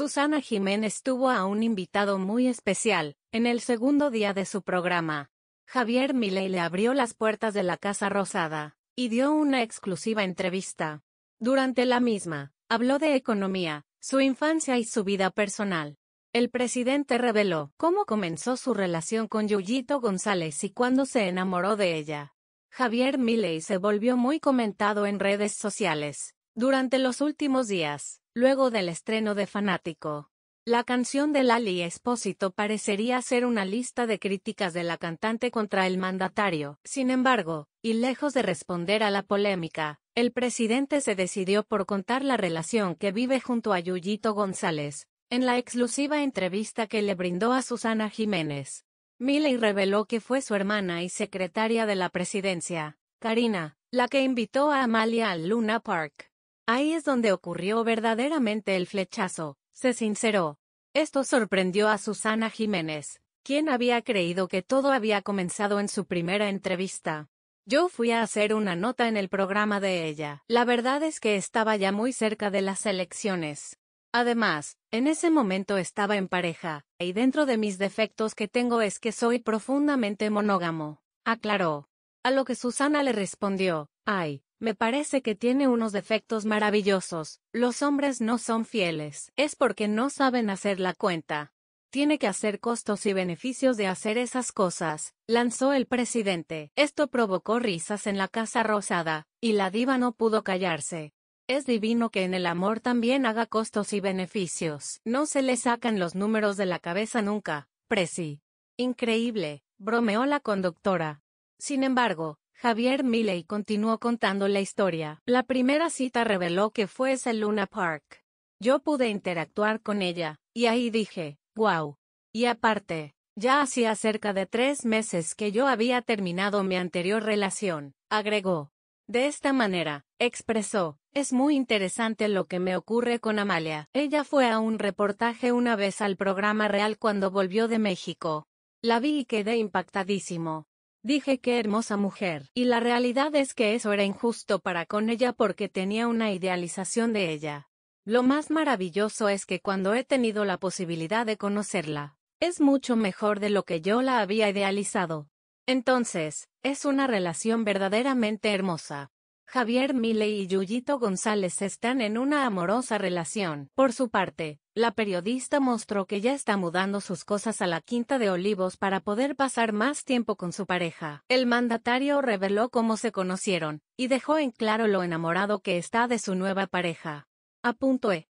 Susana Jiménez tuvo a un invitado muy especial, en el segundo día de su programa. Javier Milei le abrió las puertas de la Casa Rosada, y dio una exclusiva entrevista. Durante la misma, habló de economía, su infancia y su vida personal. El presidente reveló cómo comenzó su relación con Yuyito González y cuándo se enamoró de ella. Javier Milei se volvió muy comentado en redes sociales durante los últimos días. Luego del estreno de Fanático, la canción de Lali Espósito parecería ser una lista de críticas de la cantante contra el mandatario. Sin embargo, y lejos de responder a la polémica, el presidente se decidió por contar la relación que vive junto a Yuyito González, en la exclusiva entrevista que le brindó a Susana Jiménez. Milley reveló que fue su hermana y secretaria de la presidencia, Karina, la que invitó a Amalia al Luna Park Ahí es donde ocurrió verdaderamente el flechazo, se sinceró. Esto sorprendió a Susana Jiménez, quien había creído que todo había comenzado en su primera entrevista. Yo fui a hacer una nota en el programa de ella. La verdad es que estaba ya muy cerca de las elecciones. Además, en ese momento estaba en pareja, y dentro de mis defectos que tengo es que soy profundamente monógamo, aclaró. A lo que Susana le respondió, ay, me parece que tiene unos defectos maravillosos. Los hombres no son fieles. Es porque no saben hacer la cuenta. Tiene que hacer costos y beneficios de hacer esas cosas, lanzó el presidente. Esto provocó risas en la Casa Rosada, y la diva no pudo callarse. Es divino que en el amor también haga costos y beneficios. No se le sacan los números de la cabeza nunca, Presi. Increíble, bromeó la conductora. Sin embargo, Javier Milley continuó contando la historia. La primera cita reveló que fue esa Luna Park. Yo pude interactuar con ella, y ahí dije, wow. Y aparte, ya hacía cerca de tres meses que yo había terminado mi anterior relación, agregó. De esta manera, expresó, es muy interesante lo que me ocurre con Amalia. Ella fue a un reportaje una vez al programa real cuando volvió de México. La vi y quedé impactadísimo. Dije qué hermosa mujer, y la realidad es que eso era injusto para con ella porque tenía una idealización de ella. Lo más maravilloso es que cuando he tenido la posibilidad de conocerla, es mucho mejor de lo que yo la había idealizado. Entonces, es una relación verdaderamente hermosa. Javier Milei y Yuyito González están en una amorosa relación. Por su parte, la periodista mostró que ya está mudando sus cosas a la Quinta de Olivos para poder pasar más tiempo con su pareja. El mandatario reveló cómo se conocieron, y dejó en claro lo enamorado que está de su nueva pareja. punto E.